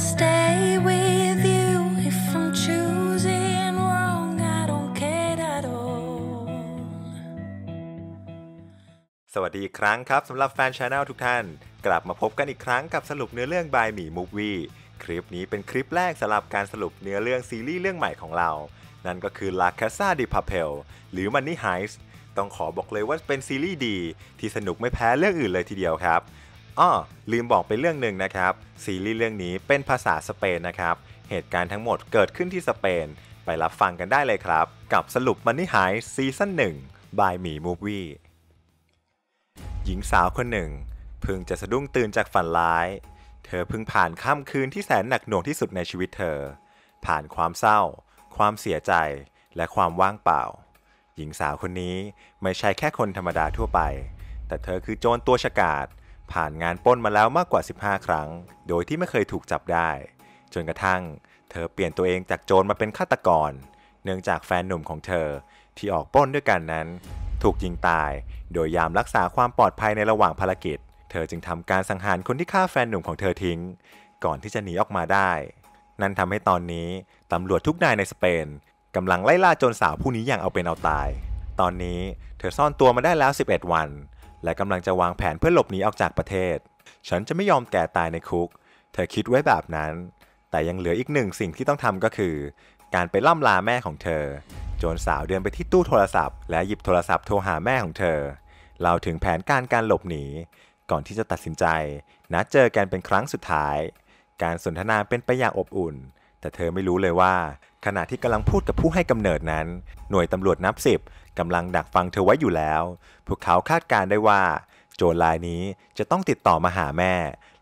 สวัสดีครั้งครับสำหรับแฟนชาแนลทุกท่าน กลับมาพบกันอีกครั้งกับสรุปเนื้อเรื่องบายหมี่มูฟวี่คลิปนี้เป็นคลิปแรกสำหรับการสรุปเนื้อเรื่องซีรีส์เรื่องใหม่ของเรา นั่นก็คือ La Casa de Papel หรือ Money Heist ต้องขอบอกเลยว่าเป็นซีรีส์ดีที่สนุกไม่แพ้เรื่องอื่นเลยทีเดียวครับอ้อลืมบอกไปเรื่องหนึ่งนะครับ ซีรีส์เรื่องนี้เป็นภาษาสเปนนะครับ เหตุการณ์ทั้งหมดเกิดขึ้นที่สเปนไปรับฟังกันได้เลยครับ กับสรุปมันนี่หายซีซั่นหนึ่งบายหมีมูฟวี่หญิงสาวคนหนึ่งเพิ่งจะสะดุ้งตื่นจากฝันร้าย เธอเพิ่งผ่านค่ำคืนที่แสนหนักหน่วงที่สุดในชีวิตเธอ ผ่านความเศร้า ความเสียใจและความว่างเปล่า หญิงสาวคนนี้ไม่ใช่แค่คนธรรมดาทั่วไป แต่เธอคือโจรตัวฉกาจผ่านงานป้นมาแล้วมากกว่า 15 ครั้ง โดยที่ไม่เคยถูกจับได้ จนกระทั่งเธอเปลี่ยนตัวเองจากโจรมาเป็นฆาตกร เนื่องจากแฟนหนุ่มของเธอที่ออกป้นด้วยกันนั้น ถูกยิงตายโดยยามรักษาความปลอดภัยในระหว่างภารกิจ เธอจึงทำการสังหารคนที่ฆ่าแฟนหนุ่มของเธอทิ้ง ก่อนที่จะหนีออกมาได้ นั่นทำให้ตอนนี้ตำรวจทุกนายในสเปนกำลังไล่ล่าโจรสาวผู้นี้อย่างเอาเป็นเอาตาย ตอนนี้เธอซ่อนตัวมาได้แล้ว 11 วันและกำลังจะวางแผนเพื่อหลบหนีออกจากประเทศ ฉันจะไม่ยอมแก่ตายในคุก เธอคิดไว้แบบนั้น แต่ยังเหลืออีกหนึ่งสิ่งที่ต้องทำก็คือ การไปล่ำลาแม่ของเธอ โจรสาวเดินไปที่ตู้โทรศัพท์และหยิบโทรศัพท์โทรหาแม่ของเธอเล่าถึงแผนการการหลบหนีก่อนที่จะตัดสินใจนัดเจอกันเป็นครั้งสุดท้าย การสนทนาเป็นไปอย่างอบอุ่น แต่เธอไม่รู้เลยว่า ขณะที่กำลังพูดกับผู้ให้กำเนิดนั้นหน่วยตำรวจนับสิบกำลังดักฟังเธอไว้อยู่แล้ว พวกเขาคาดการได้ว่า โจรรายนี้จะต้องติดต่อมาหาแม่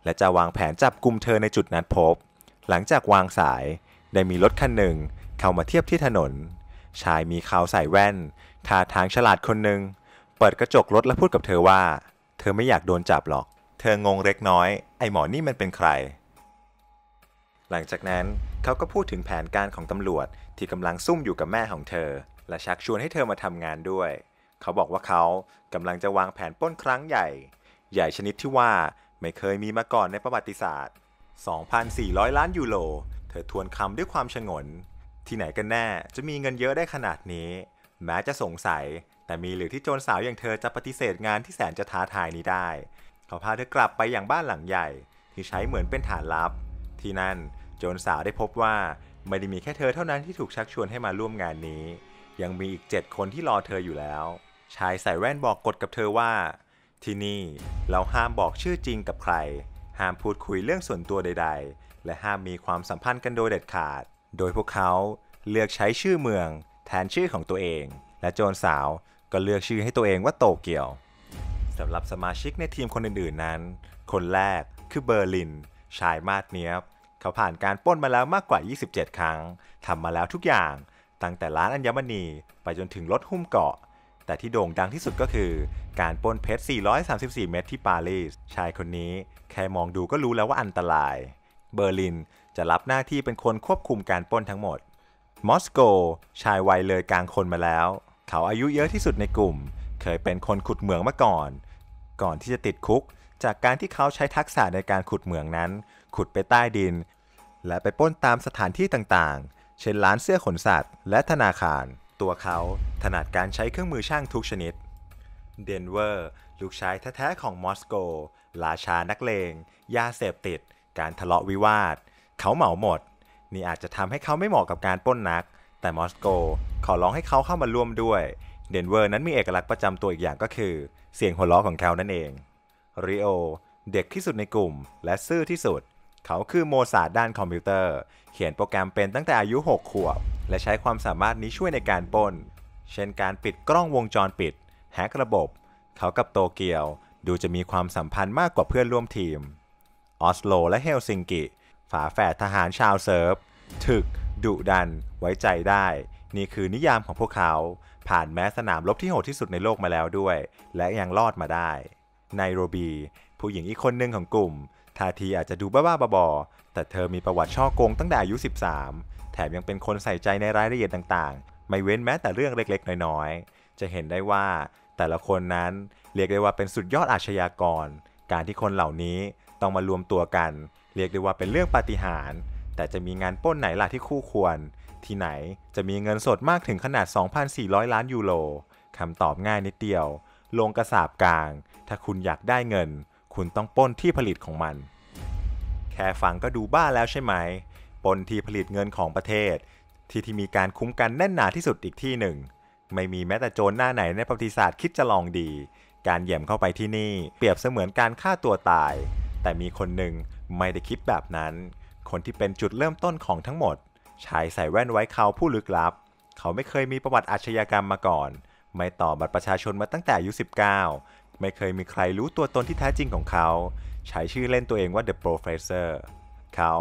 และจะวางแผนจับกลุ่มเธอในจุดนัดพบ หลังจากวางสาย ได้มีรถคันหนึ่งเข้ามาเทียบที่ถนน ชายมีขาวใส่แว่นท่าทางฉลาดคนหนึ่งเปิดกระจกรถและพูดกับเธอว่า เธอไม่อยากโดนจับหรอก เธองงเล็กน้อย ไอหมอนี่มันเป็นใคร หลังจากนั้นเขาก็พูดถึงแผนการของตำรวจที่กำลังซุ่มอยู่กับแม่ของเธอและชักชวนให้เธอมาทำงานด้วย เขาบอกว่าเขากำลังจะวางแผนป้นครั้งใหญ่ ใหญ่ชนิดที่ว่าไม่เคยมีมาก่อนในประวัติศาสตร์ 2,400 ล้านยูโร เธอทวนคำด้วยความชงน ที่ไหนกันแน่จะมีเงินเยอะได้ขนาดนี้ แม้จะสงสัย แต่มีหรือที่โจรสาวอย่างเธอจะปฏิเสธงานที่แสนจะท้าทายนี้ได้ เขาพาเธอกลับไปอย่างบ้านหลังใหญ่ที่ใช้เหมือนเป็นฐานลับ ที่นั่นโจรสาวได้พบว่าไม่ได้มีแค่เธอเท่านั้นที่ถูกชักชวนให้มาร่วมงานนี้ยังมีอีก 7 คนที่รอเธออยู่แล้ว ชายใส่แว่นบอกกฎกับเธอว่า ที่นี่เราห้ามบอกชื่อจริงกับใคร ห้ามพูดคุยเรื่องส่วนตัวใดๆ และห้ามมีความสัมพันธ์กันโดยเด็ดขาด โดยพวกเขาเลือกใช้ชื่อเมือง แทนชื่อของตัวเอง และโจรสาวก็เลือกชื่อให้ตัวเองว่าโตเกียว สำหรับสมาชิกในทีมคนอื่นๆนั้น คนแรกคือเบอร์ลินชายมาดเนียบ เขาผ่านการป้นมาแล้วมากกว่า 27 ครั้งทำมาแล้วทุกอย่างตั้งแต่ร้านอัญมณีไปจนถึงรถหุ้มเกาะ แต่ที่โด่งดังที่สุดก็คือ การปนเพชร 434 เมตรที่ปารีส ชายคนนี้แค่มองดูก็รู้แล้วว่าอันตราย เบอร์ลินจะรับหน้าที่เป็นคนควบคุมการปนทั้งหมด มอสโก ชายวัยเลยกลางคนมาแล้ว เขาอายุเยอะที่สุดในกลุ่ม เคยเป็นคนขุดเหมืองมาก่อน ก่อนที่จะติดคุก จากการที่เขาใช้ทักษะในการขุดเหมืองนั้น ขุดไปใต้ดิน และไปป้นตามสถานที่ต่างๆเช่นร้านเสื้อขนสัตว์ และธนาคาร ตัวเขาถนัดการใช้เครื่องมือช่างทุกชนิด เดนเวอร์ลูกชายแท้ๆของมอสโก ราชานักเลงยาเสพติด การทะเลาะวิวาท เขาเหมาหมด นี่อาจจะทำให้เขาไม่เหมาะกับการป้นนัก แต่มอสโกขอร้องให้เขาเข้ามาร่วมด้วย เดนเวอร์ นั้นมีเอกลักษณ์ประจำตัวอีกอย่างก็คือ เสียงหัวเราะของเขานั่นเองริโอเด็กที่สุดในกลุ่ม และซื่อที่สุดเขาคือโมซาด้านคอมพิวเตอร์เขียนโปรแกรมเป็นตั้งแต่อายุ 6 ขวบ และใช้ความสามารถนี้ช่วยในการปล้น เช่นการปิดกล้องวงจรปิดแฮกระบบ เขากับโตเกียว ดูจะมีความสัมพันธ์มากกว่าเพื่อนร่วมทีม ออสโล และเฮลซิงกิฝาแฝดทหารชาวเซิร์ฟถึกดุดันไว้ใจได้ นี่คือนิยามของพวกเขา ผ่านแม้สนามรบที่โหดที่สุดในโลกมาแล้วด้วย และยังรอดมาได้ไนโรบี ผู้หญิงอีกคนหนึ่งของกลุ่มท่าทีอาจจะดูบ้าๆ บอๆ แต่เธอมีประวัติช่อโกงตั้งแต่อายุ 13 แถมยังเป็นคนใส่ใจในรายละเอียดต่างๆ ไม่เว้นแม้แต่เรื่องเล็กๆ น้อยๆ จะเห็นได้ว่าแต่ละคนนั้นเรียกได้ว่าเป็นสุดยอดอาชญากร การที่คนเหล่านี้ต้องมารวมตัวกัน เรียกได้ว่าเป็นเรื่องปาฏิหาริย์ แต่จะมีงานป้นไหนล่ะที่คู่ควร ที่ไหนจะมีเงินสดมากถึงขนาด 2,400 ล้านยูโร คำตอบง่ายนิดเดียวลงกระสาบกลาง ถ้าคุณอยากได้เงินคุณต้องป้นที่ผลิตของมัน แค่ฟังก็ดูบ้าแล้วใช่ไหมป้นที่ผลิตเงินของประเทศ ที่ที่มีการคุ้มกันแน่นหนาที่สุดอีกที่หนึ่ง ไม่มีแม้แต่โจรหน้าไหนในประวัติศาสตร์คิดจะลองดี การเหยี่ยมเข้าไปที่นี่ เปรียบเสมือนการฆ่าตัวตาย แต่มีคนหนึ่งไม่ได้คิดแบบนั้น คนที่เป็นจุดเริ่มต้นของทั้งหมด ชายใส่แว่นไว้เขาผู้ลึกลับ เขาไม่เคยมีประวัติอาชญากรรมมาก่อน ไม่ต่อบัตรประชาชนมาตั้งแต่อายุ19ไม่เคยมีใครรู้ตัวตนที่แท้จริงของเขา ใช้ชื่อเล่นตัวเองว่า The Professor เขา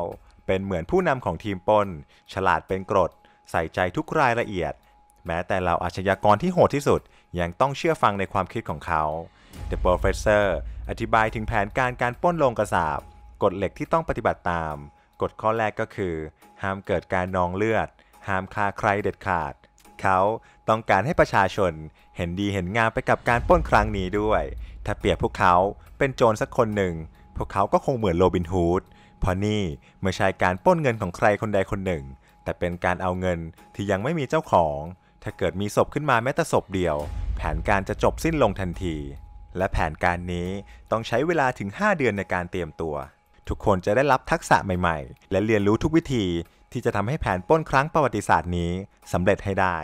เป็นเหมือนผู้นำของทีมปนฉลาดเป็นกรด ใส่ใจทุกรายละเอียด แม้แต่เราอาชญากรที่โหดที่สุดยังต้องเชื่อฟังในความคิดของเขา The Professor อธิบายถึงแผนการการป้นลงกระสาบกฎเหล็กที่ต้องปฏิบัติตามกฎข้อแรกก็คือ ห้ามเกิดการนองเลือดห้ามฆ่าใครเด็ดขาด เขาต้องการให้ประชาชนเห็นดีเห็นงามไปกับการป้นครั้งนี้ด้วย ถ้าเปรียบพวกเขาเป็นโจรสักคนหนึ่ง พวกเขาก็คงเหมือนโรบินฮูดเพราะนี่ไม่ใช่การป้นเงินของใครคนใดคนหนึ่ง แต่เป็นการเอาเงินที่ยังไม่มีเจ้าของ ถ้าเกิดมีศพขึ้นมาแม้แต่ศพเดียว แผนการจะจบสิ้นลงทันที และแผนการนี้ต้องใช้เวลาถึง 5 เดือนในการเตรียมตัว ทุกคนจะได้รับทักษะใหม่ๆ และเรียนรู้ทุกวิธีที่จะทำให้แผนป้นครั้งประวัติศาสตร์นี้สำเร็จให้ได้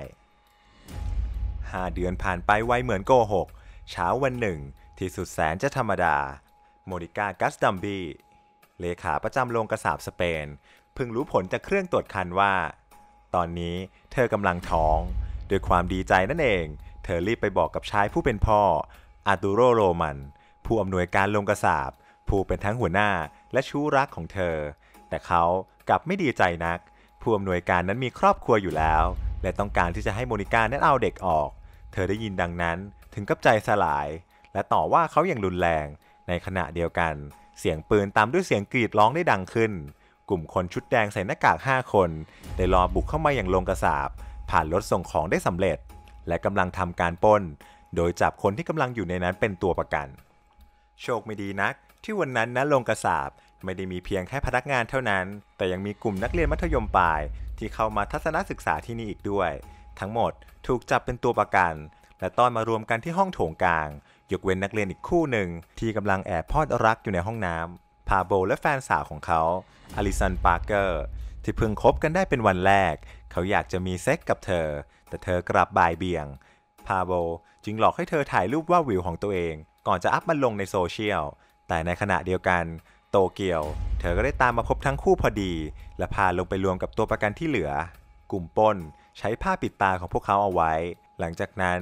5เดือนผ่านไปไวเหมือนโกหก เช้าวันหนึ่ง ที่สุดแสนจะธรรมดา โมริกากัสดัมบีเลขาประจำโรงกระสาบสเปน พึงรู้ผลจากเครื่องตรวจคันว่า ตอนนี้เธอกำลังท้องด้วยความดีใจนั่นเอง เธอรีบไปบอกกับชายผู้เป็นพ่อ อาตูโรโรมัน ผู้อำนวยการโรงกระสาบผู้เป็นทั้งหัวหน้าและชู้รักของเธอ แต่เขากลับไม่ดีใจนัก ผู้อำนวยการนั้นมีครอบครัวอยู่แล้ว และต้องการที่จะให้โมนิกานั้นเอาเด็กออกเธอได้ยินดังนั้น ถึงกับใจสลาย และต่อว่าเขาอย่างรุนแรง ในขณะเดียวกัน เสียงปืนตามด้วยเสียงกรีดร้องได้ดังขึ้น กลุ่มคนชุดแดงใส่หน้ากาก 5 คน ได้รอบุกเข้ามาอย่างลงกระสาบ ผ่านรถส่งของได้สำเร็จ และกำลังทำการป้น โดยจับคนที่กำลังอยู่ในนั้นเป็นตัวประกัน โชคไม่ดีนัก ที่วันนั้นนะลงกระสาบไม่ได้มีเพียงแค่พนักงานเท่านั้น แต่ยังมีกลุ่มนักเรียนมัธยมปลาย ที่เข้ามาทัศนศึกษาที่นี่อีกด้วยทั้งหมดถูกจับเป็นตัวประกัน และต้อนมารวมกันที่ห้องโถงกลาง ยกเว้นนักเรียนอีกคู่หนึ่ง ที่กำลังแอบพอดรักอยู่ในห้องน้ำ พาโบและแฟนสาวของเขา อลิสันปาร์เกอร์ ที่เพิ่งคบกันได้เป็นวันแรก เขาอยากจะมีเซ็กกับเธอ แต่เธอกลับบ่ายเบี่ยง พาโบจึงหลอกให้เธอถ่ายรูปว่าวิวของตัวเอง ก่อนจะอัพมันลงในโซเชียล แต่ในขณะเดียวกัน โตเกียว เธอก็ได้ตามมาพบทั้งคู่พอดี และพาลงไปรวมกับตัวประกันที่เหลือ กลุ่มป้นใช้ผ้าปิดตาของพวกเขาเอาไว้ หลังจากนั้น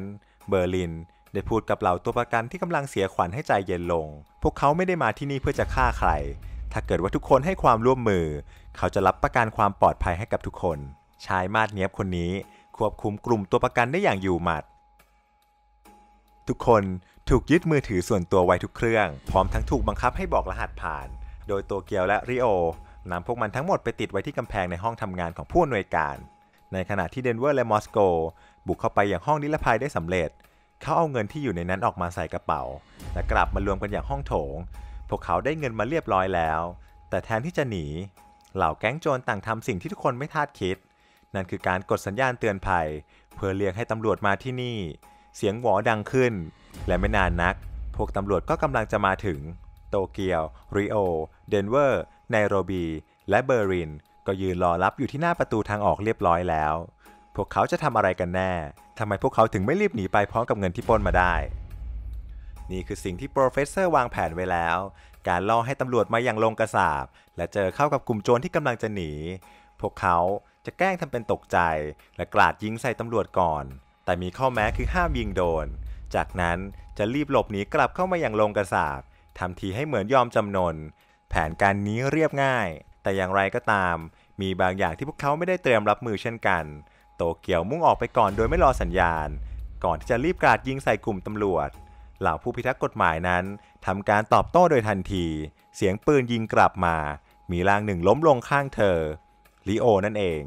เบอร์ลินได้พูดกับเหล่าตัวประกันที่กำลังเสียขวัญให้ใจเย็นลง พวกเขาไม่ได้มาที่นี่เพื่อจะฆ่าใคร ถ้าเกิดว่าทุกคนให้ความร่วมมือ เขาจะรับประกันความปลอดภัยให้กับทุกคน ชายมาดเนียบคนนี้ควบคุมกลุ่มตัวประกันได้อย่างอยู่หมัด ทุกคนถูกยึดมือถือส่วนตัวไว้ทุกเครื่อง พร้อมทั้งถูกบังคับให้บอกรหัสผ่าน โดยตัวเกียวและริโอนำพวกมันทั้งหมดไปติดไว้ที่กำแพงในห้องทำงานของผู้อำนวยการในขณะที่เดนเวอร์และมอสโก บุกเข้าไปอย่างห้องนิรภัยได้สำเร็จ เขาเอาเงินที่อยู่ในนั้นออกมาใส่กระเป๋า และกลับมารวมกันอย่างห้องโถง พวกเขาได้เงินมาเรียบร้อยแล้ว แต่แทนที่จะหนี เหล่าแก๊งโจรต่างทำสิ่งที่ทุกคนไม่คาดคิด นั่นคือการกดสัญญาณเตือนภัย เพื่อเรียกให้ตำรวจมาที่นี่ เสียงหวอดังขึ้น และไม่นานนัก พวกตำรวจก็กำลังจะมาถึงโตเกียวริโอเดนเวอร์ไนโรบี และเบอร์ลินก็ยืนรอรับอยู่ที่หน้าประตูทางออกเรียบร้อยแล้ว พวกเขาจะทำอะไรกันแน่ทำไมพวกเขาถึงไม่รีบหนีไปพร้อมกับเงินที่ปล้นมาได้ นี่คือสิ่งที่โปรเฟสเซอร์วางแผนไว้แล้ว การล่อให้ตำรวจมาอย่างลงกระสาบและเจอเข้ากับกลุ่มโจรที่กำลังจะหนี พวกเขาจะแกล้งทำเป็นตกใจ และกราดยิงใส่ตำรวจก่อน แต่มีข้อแม้คือห้ามยิงโดน จากนั้นจะรีบหลบหนีกลับเข้ามาอย่างลงกระสาบทำทีให้เหมือนยอมจำนน แผนการนี้เรียบง่ายแต่อย่างไรก็ตาม มีบางอย่างที่พวกเขาไม่ได้เตรียมรับมือเช่นกัน โตเกียวมุ่งออกไปก่อนโดยไม่รอสัญญาณ ก่อนที่จะรีบกราดยิงใส่กลุ่มตำรวจ เหล่าผู้พิทักษ์กฎหมายนั้นทำการตอบโต้โดยทันที เสียงปืนยิงกลับมา มีร่างหนึ่งล้มลงข้างเธอ ลิโอนั่นเอง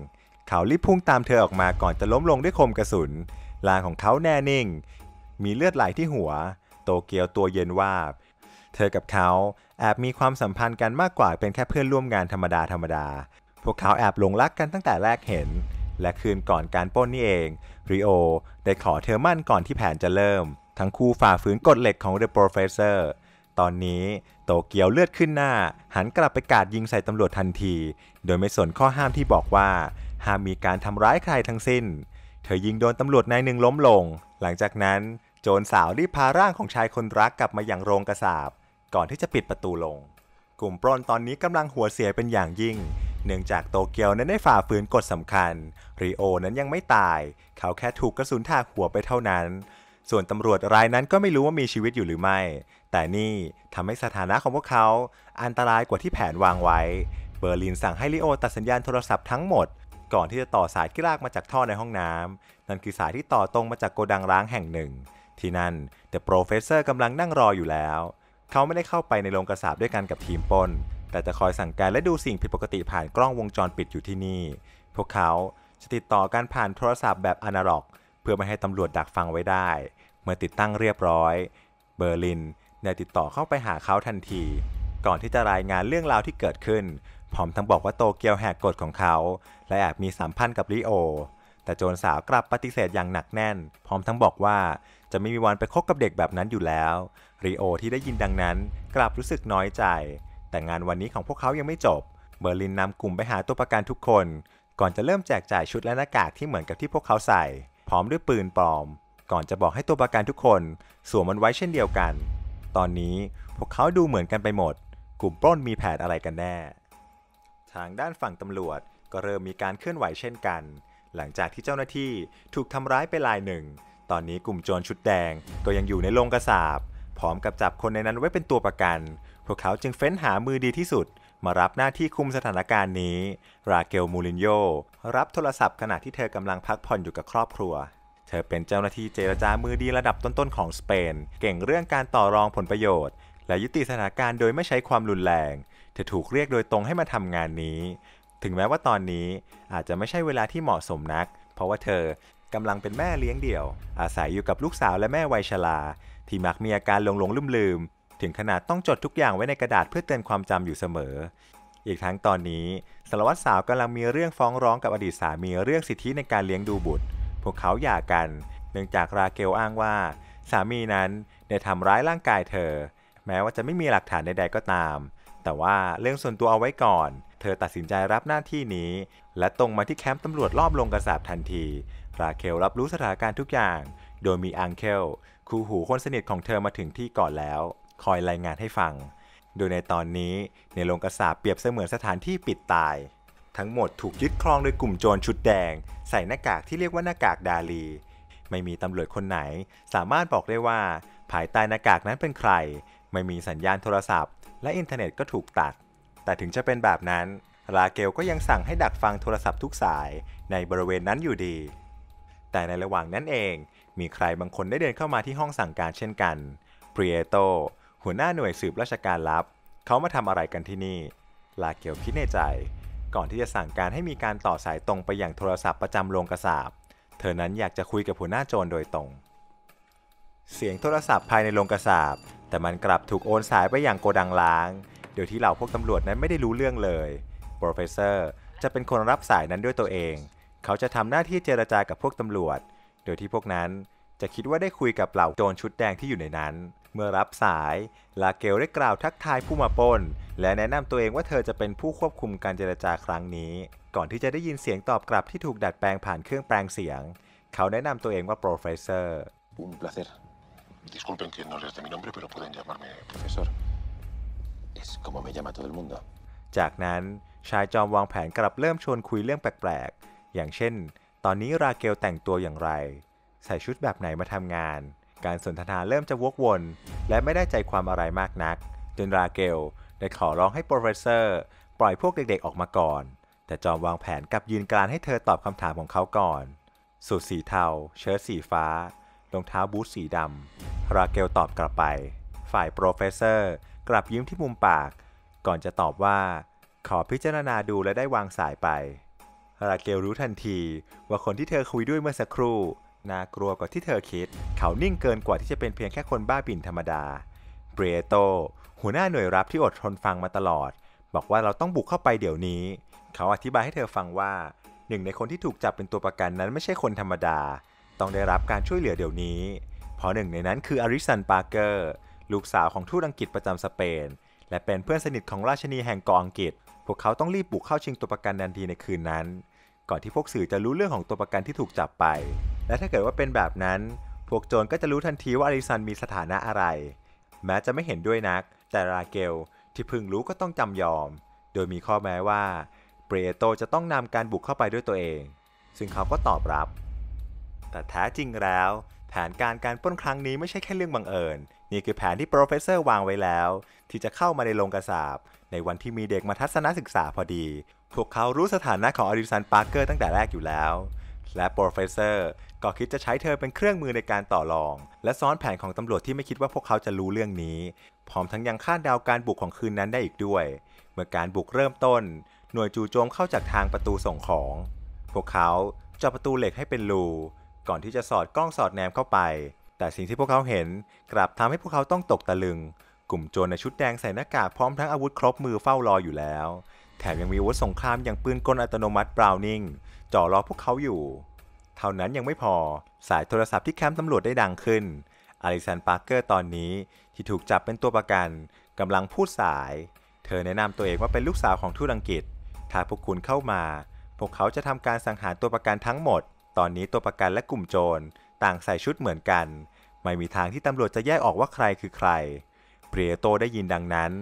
เขารีบพุ่งตามเธอออกมาก่อนจะล้มลงด้วยคมกระสุนร่างของเขาแน่นิ่ง มีเลือดไหลที่หัว โตเกียวตัวเย็นวาบเธอกับเขา แอบมีความสัมพันธ์กันมากกว่า เป็นแค่เพื่อนร่วมงานธรรมดา ธรรมดา พวกเขาแอบหลงรักกันตั้งแต่แรกเห็น และคืนก่อนการป้นนี่เองริโอได้ขอเธอมั่นก่อนที่แผนจะเริ่ม ทั้งคู่ฝ่าฝืนกฎเหล็กของ The Professor ตอนนี้โตเกียวเลือดขึ้นหน้า หันกลับไปกาดยิงใส่ตำรวจทันที โดยไม่สนข้อห้ามที่บอกว่าห้ามมีการทำร้ายใครทั้งสิ้น เธอยิงโดนตำรวจนายหนึ่งล้มลง หลังจากนั้นโจรสาวรีบพาร่างของชายคนรักกลับมาอย่างโรงกระสาบก่อนที่จะปิดประตูลง กลุ่มปล้นตอนนี้กำลังหัวเสียเป็นอย่างยิ่ง เนื่องจากโตเกียวนั้นได้ฝ่าฝืนกฎสำคัญ ริโอนั้นยังไม่ตาย เขาแค่ถูกกระสุนถากหัวไปเท่านั้น ส่วนตำรวจรายนั้นก็ไม่รู้ว่ามีชีวิตอยู่หรือไม่ แต่นี่ทำให้สถานะของพวกเขาอันตรายกว่าที่แผนวางไว้ เบอร์ลินสั่งให้ริโอตัดสัญญาณโทรศัพท์ทั้งหมด ก่อนที่จะต่อสายที่ลากมาจากท่อในห้องน้ำ นั่นคือสายที่ต่อตรงมาจากโกดังร้างแห่งหนึ่ง ที่นั่นเดอะโปรเฟสเซอร์กำลังนั่งรออยู่แล้วเขาไม่ได้เข้าไปในโรงกระสาบด้วยกันกับทีมปนแต่จะคอยสั่งการและดูสิ่งผิดปกติผ่านกล้องวงจรปิดอยู่ที่นี่ พวกเขาจะติดต่อการผ่านโทรศัพท์แบบอนาล็อก เพื่อไม่ให้ตำรวจดักฟังไว้ได้ เมื่อติดตั้งเรียบร้อย เบอร์ลินได้ติดต่อเข้าไปหาเขาทันที ก่อนที่จะรายงานเรื่องราวที่เกิดขึ้น พร้อมทั้งบอกว่าโตเกียวแหกกฎของเขา และอาจมีสัมพันธ์กับลิโอ แต่โจรสาวกลับปฏิเสธอย่างหนักแน่น พร้อมทั้งบอกว่าจะไม่มีวันไปคบกับเด็กแบบนั้นอยู่แล้ว ริโอที่ได้ยินดังนั้นกลับรู้สึกน้อยใจ แต่งานวันนี้ของพวกเขายังไม่จบ เบอร์ลินนำกลุ่มไปหาตัวประกันทุกคน ก่อนจะเริ่มแจกจ่ายชุดและหน้ากากที่เหมือนกับที่พวกเขาใส่ พร้อมด้วยปืนปลอม ก่อนจะบอกให้ตัวประกันทุกคน สวมมันไว้เช่นเดียวกัน ตอนนี้พวกเขาดูเหมือนกันไปหมด กลุ่มปล้นมีแผนอะไรกันแน่ ทางด้านฝั่งตำรวจก็เริ่มมีการเคลื่อนไหวเช่นกัน หลังจากที่เจ้าหน้าที่ถูกทำร้ายไปลายหนึ่งตอนนี้กลุ่มโจรชุดแดงก็ยังอยู่ในโรงกระสาบพร้อมกับจับคนในนั้นไว้เป็นตัวประกัน พวกเขาจึงเฟ้นหามือดีที่สุด มารับหน้าที่คุมสถานการณ์นี้ ราเกล มูรินโยรับโทรศัพท์ขณะที่เธอกำลังพักผ่อนอยู่กับครอบครัว เธอเป็นเจ้าหน้าที่เจรจามือดีระดับต้นๆของสเปน เก่งเรื่องการต่อรองผลประโยชน์ และยุติสถานการณ์โดยไม่ใช้ความรุนแรง เธอถูกเรียกโดยตรงให้มาทำงานนี้ ถึงแม้ว่าตอนนี้อาจจะไม่ใช่เวลาที่เหมาะสมนัก เพราะว่าเธอกำลังเป็นแม่เลี้ยงเดี่ยว อาศัยอยู่กับลูกสาวและแม่วัยชรา ที่มักมีอาการหลงหลงลืมลืม ถึงขนาดต้องจดทุกอย่างไว้ในกระดาษเพื่อเตือนความจำอยู่เสมอ อีกทั้งตอนนี้สารวัตรสาวกำลังมีเรื่องฟ้องร้องกับอดีตสามีเรื่องสิทธิในการเลี้ยงดูบุตร พวกเขาหย่ากัน เนื่องจากราเกลอ้างว่า สามีนั้นได้ทำร้ายร่างกายเธอ แม้ว่าจะไม่มีหลักฐานใดๆก็ตาม แต่ว่าเรื่องส่วนตัวเอาไว้ก่อน เธอตัดสินใจรับหน้าที่นี้ และตรงมาที่แคมป์ตำรวจรอบลงกระสาบทันทีราเคลรับรู้สถานการณ์ทุกอย่าง โดยมีอังเคลคู่หูคนสนิทของเธอมาถึงที่ก่อนแล้ว คอยรายงานให้ฟัง โดยในตอนนี้ในโรงกระสาเปรียบเสมือนสถานที่ปิดตาย ทั้งหมดถูกยึดครองโดยกลุ่มโจรชุดแดง ใส่หน้ากากที่เรียกว่าหน้ากากดาลี ไม่มีตำรวจคนไหนสามารถบอกได้ว่า ภายใต้หน้ากากนั้นเป็นใคร ไม่มีสัญญาณโทรศัพท์และอินเทอร์เน็ตก็ถูกตัด แต่ถึงจะเป็นแบบนั้นราเกลก็ยังสั่งให้ดักฟังโทรศัพท์ทุกสายในบริเวณนั้นอยู่ดีแต่ในระหว่างนั้นเองมีใครบางคนได้เดินเข้ามาที่ห้องสั่งการเช่นกันเปรียโตหัวหน้าหน่วยสืบราชการลับเขามาทำอะไรกันที่นี่ ลาเกียวคิดในใจ ก่อนที่จะสั่งการให้มีการต่อสายตรงไปอย่างโทรศัพท์ประจำโรงกระสาบเธอนั้นอยากจะคุยกับหัวหน้าโจรโดยตรง เสียงโทรศัพท์ภายในโรงกระสาบแต่มันกลับถูกโอนสายไปอย่างโกดังล้างโดยที่เหล่าพวกตำรวจนั้นไม่ได้รู้เรื่องเลยโปรเฟสเซอร์จะเป็นคนรับสายนั้นด้วยตัวเองเขาจะทำหน้าที่เจรจากับพวกตำรวจ โดยที่พวกนั้นจะคิดว่าได้คุยกับเหล่าโจรชุดแดงที่อยู่ในนั้น เมื่อรับสายลาเกลได้กล่าวทักทายผู้มาปนและแนะนำตัวเองว่าเธอจะเป็นผู้ควบคุมการเจรจาครั้งนี้ ก่อนที่จะได้ยินเสียงตอบกลับที่ถูกดัดแปลงผ่านเครื่องแปลงเสียง เขาแนะนำตัวเองว่าโปรเฟสเซอร์ Disculpen que no les dé mi nombre, pero pueden llamarme profesor. Es como me llama todo el mundo. จากนั้นชายจอมวางแผนกลับเริ่มชวนคุยเรื่องแปลกๆอย่างเช่น ตอนนี้ราเกลแต่งตัวอย่างไร ใส่ชุดแบบไหนมาทำงาน การสนทนาเริ่มจะวกวน และไม่ได้ใจความอะไรมากนัก จนราเกลได้ขอร้องให้โปรเฟสเซอร์ ปล่อยพวกเด็กๆออกมาก่อน แต่จอมวางแผนกับยืนการให้เธอตอบคำถามของเขาก่อน สูทสีเทาเชิ้ตสีฟ้ารองเท้าบูทสีดำราเกลตอบกลับไป ฝ่ายโปรเฟสเซอร์ กลับยิ้มที่มุมปาก ก่อนจะตอบว่า ขอพิจารณาดูและได้วางสายไปราเกลรู้ทันทีว่าคนที่เธอคุยด้วยเมื่อสักครู่น่ากลัวกว่าที่เธอคิด เขานิ่งเกินกว่าที่จะเป็นเพียงแค่คนบ้าบิ่นธรรมดา เบรโตหัวหน้าหน่วยรับที่อดทนฟังมาตลอด บอกว่าเราต้องบุกเข้าไปเดี๋ยวนี้ เขาอธิบายให้เธอฟังว่าหนึ่งในคนที่ถูกจับเป็นตัวประกันนั้นไม่ใช่คนธรรมดา ต้องได้รับการช่วยเหลือเดี๋ยวนี้ เพราะหนึ่งในนั้นคืออาริสันปาร์เกอร์ลูกสาวของทูตอังกฤษประจำสเปน และเป็นเพื่อนสนิทของราชนีแห่งกองอังกฤษ พวกเขาต้องรีบบุกเข้าชิงตัวประกันทันทีในคืนนั้นก่อนที่พวกสื่อจะรู้เรื่องของตัวประกันที่ถูกจับไป และถ้าเกิดว่าเป็นแบบนั้น พวกโจรก็จะรู้ทันทีว่าอาริซันมีสถานะอะไร แม้จะไม่เห็นด้วยนัก แต่ราเกลที่พึงรู้ก็ต้องจำยอม โดยมีข้อแม้ว่า เปรโตจะต้องนำการบุกเข้าไปด้วยตัวเอง ซึ่งเขาก็ตอบรับ แต่แท้จริงแล้ว แผนการการป้นครั้งนี้ไม่ใช่แค่เรื่องบังเอิญ นี่คือแผนที่โปรเฟสเซอร์วางไว้แล้ว ที่จะเข้ามาในโรงกระสาบในวันที่มีเด็กมาทัศนศึกษาพอดีพวกเขารู้สถานะของอดิสันปาร์เกอร์ตั้งแต่แรกอยู่แล้ว และโปรเฟสเซอร์ก็คิดจะใช้เธอเป็นเครื่องมือในการต่อรอง และซ้อนแผนของตำรวจที่ไม่คิดว่าพวกเขาจะรู้เรื่องนี้ พร้อมทั้งยังคาดเดาการบุกของคืนนั้นได้อีกด้วย เมื่อการบุกเริ่มต้นหน่วยจู่โจมเข้าจากทางประตูส่งของ พวกเขาเจาะประตูเหล็กให้เป็นรูก่อนที่จะสอดกล้องสอดแนมเข้าไป แต่สิ่งที่พวกเขาเห็นกลับทำให้พวกเขาต้องตกตะลึง กลุ่มโจรในชุดแดงใส่หน้ากากพร้อมทั้งอาวุธครบมือเฝ้ารออยู่แล้วแถมยังมีอาวุธสงครามอย่างปืนกลอัตโนมัติบราวนิงจ่อรอพวกเขาอยู่ เท่านั้นยังไม่พอสายโทรศัพท์ที่แคมป์ตำรวจได้ดังขึ้นอลิสันปาร์เกอร์ตอนนี้ที่ถูกจับเป็นตัวประกัน กำลังพูดสาย เธอแนะนำตัวเองว่าเป็นลูกสาวของทูตอังกฤษ ถ้าพวกคุณเข้ามา พวกเขาจะทำการสังหารตัวประกันทั้งหมด ตอนนี้ตัวประกันและกลุ่มโจร ต่างใส่ชุดเหมือนกัน ไม่มีทางที่ตำรวจจะแยกออกว่าใครคือใครเปรียโตได้ยินดังนั้น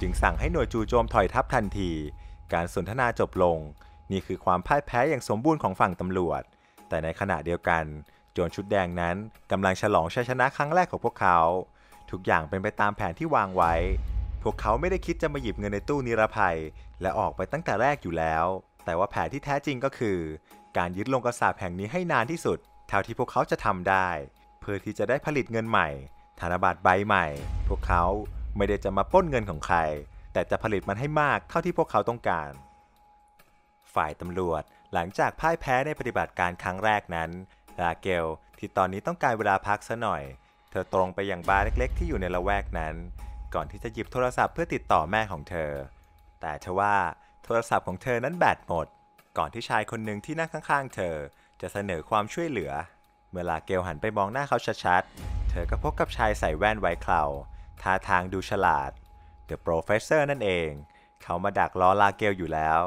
จึงสั่งให้หน่วยจูโจมถอยทัพทันทีการสนทนาจบลง นี่คือความพ่ายแพ้อย่างสมบูรณ์ของฝั่งตำรวจ แต่ในขณะเดียวกัน โจรชุดแดงนั้น กำลังฉลองชัยชนะครั้งแรกของพวกเขา ทุกอย่างเป็นไปตามแผนที่วางไว้ พวกเขาไม่ได้คิดจะมาหยิบเงินในตู้นิรภัย และออกไปตั้งแต่แรกอยู่แล้ว แต่ว่าแผนที่แท้จริงก็คือ การยึดลงกระสาบแห่งนี้ให้นานที่สุด เท่าที่พวกเขาจะทำได้ เพื่อที่จะได้ผลิตเงินใหม่ธนบัตรใบใหม่ พวกเขาไม่ได้จะมาป้นเงินของใครแต่จะผลิตมันให้มาก เท่าที่พวกเขาต้องการ ฝ่ายตำรวจหลังจากพ่ายแพ้ในปฏิบัติการครั้งแรกนั้น ลาเกลที่ตอนนี้ต้องการเวลาพักซะหน่อย เธอตรงไปยังบาร์เล็กๆ ที่อยู่ในละแวกนั้น ก่อนที่จะหยิบโทรศัพท์เพื่อติดต่อแม่ของเธอ แต่ทว่าโทรศัพท์ของเธอนั้นแบตหมด ก่อนที่ชายคนหนึ่งที่นั่งข้างๆ เธอจะเสนอความช่วยเหลือ เมื่อลาเกลหันไปมองหน้าเขาชัดๆ เธอก็พบกับชายใส่แว่นไว้เคราท่าทางดูฉลาด The Professor นั่นเอง เขามาดักล้อลาเกลอยู่แล้ว